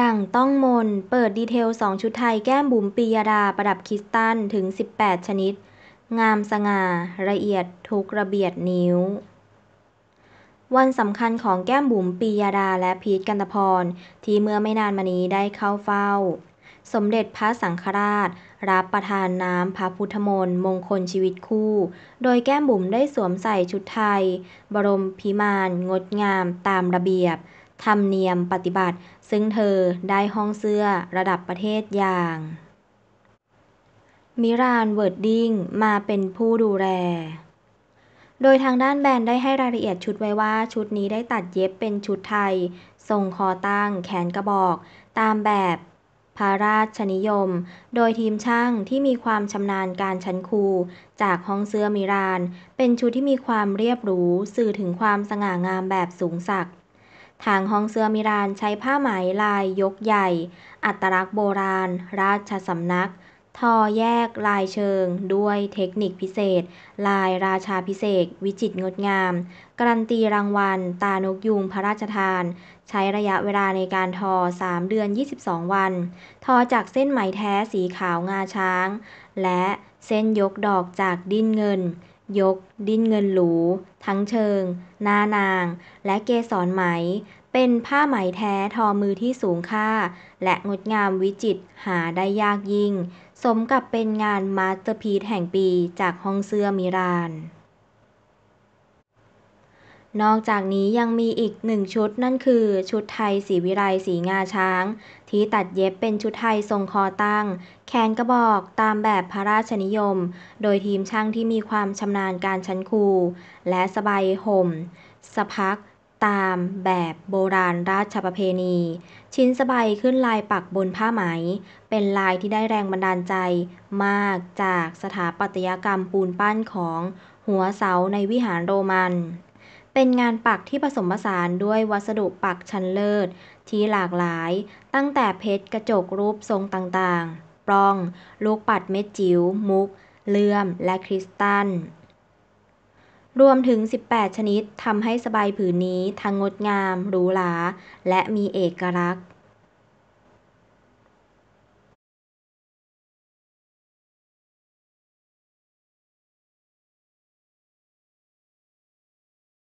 ดั่งต้องมน เปิดดีเทล 2 ชุดไทยแก้มบุ๋มปียดาประดับคริสตัลถึง 18 ชนิด งามสง่าละเอียด ทุกระเบียด นิ้ว วันสำคัญของแก้มบุ๋มปียดาและพีทกันตพร ที่เมื่อไม่นานมานี้ได้เข้าเฝ้า สมเด็จพระสังฆราช รับประทานน้ำพระพุทธมนต์มงคลชีวิตคู่ โดยแก้มบุ๋มได้สวมใส่ชุดไทย บรมพิมาน งดงามตามระเบียบธรรมเนียมปฏิบัติซึ่งเธอได้ห้องเสื้อระดับประเทศอย่างมิรานเวิร์ดดิงมาเป็นผู้ดูแล โดยทางด้านแบรนด์ได้ให้รายละเอียดชุดไว้ว่าชุดนี้ได้ตัดเย็บเป็นชุดไทย ทรงคอตั้งแขนกระบอก ตามแบบพระราชนิยม โดยทีมช่างที่มีความชำนาญการชั้นคูจากห้องเสื้อมิราน เป็นชุดที่มีความเรียบหรูสื่อถึงความสง่างามแบบสูงสักทางห้องเสื้อมิรานใช้ผ้าไหมลายยกใหญ่ อัตลักษณ์โบราณ ราชสำนัก ทอแยกลายเชิง ด้วยเทคนิคพิเศษ ลายราชาพิเศษ วิจิตรงดงามการันตีรางวัล ตานกยุงพระราชทาน ใช้ระยะเวลาในการทอ3 เดือน 22 วัน ทอจากเส้นไหมแท้สีขาวงาช้าง และเส้นยกดอกจากดิ้นเงินยกดินเงินหรูทั้งเชิง หน้านาง และเกสรไหม เป็นผ้าไหมแท้ทอมือที่สูงค่า และงดงามวิจิตรหาได้ยากยิ่ง สมกับเป็นงานมาสเตอร์พีซแห่งปีจากห้องเสื้อมิรานนอกจากนี้ยังมีอีกหนึ่งชุดนั่นคือ ชุดไทยสีวิไลสีงาช้าง ที่ตัดเย็บเป็นชุดไทยทรงคอตั้งแขนกระบอกตามแบบพระราชนิยม โดยทีมช่างที่มีความชำนาญการชั้นคูและสบายห่มสะพักตามแบบโบราณราชประเพณีชิ้นสบายขึ้นลายปักบนผ้าไหม เป็นลายที่ได้แรงบันดาลใจมากจากสถาปัตยกรรมปูนปั้นของ หัวเสาในวิหารโรมันเป็นงานปักที่ผสมผสานด้วยวัสดุปักชั้นเลิศที่หลากหลายตั้งแต่เพชรกระจกรูปทรงต่างๆปล้อง ลูกปัดเม็ดจิ๋วมุก เลื่อม และคริสตัลรวมถึง 18 ชนิดทำให้สบายผืนนี้ทั้งงดงามหรูหราและมีเอกลักษณ์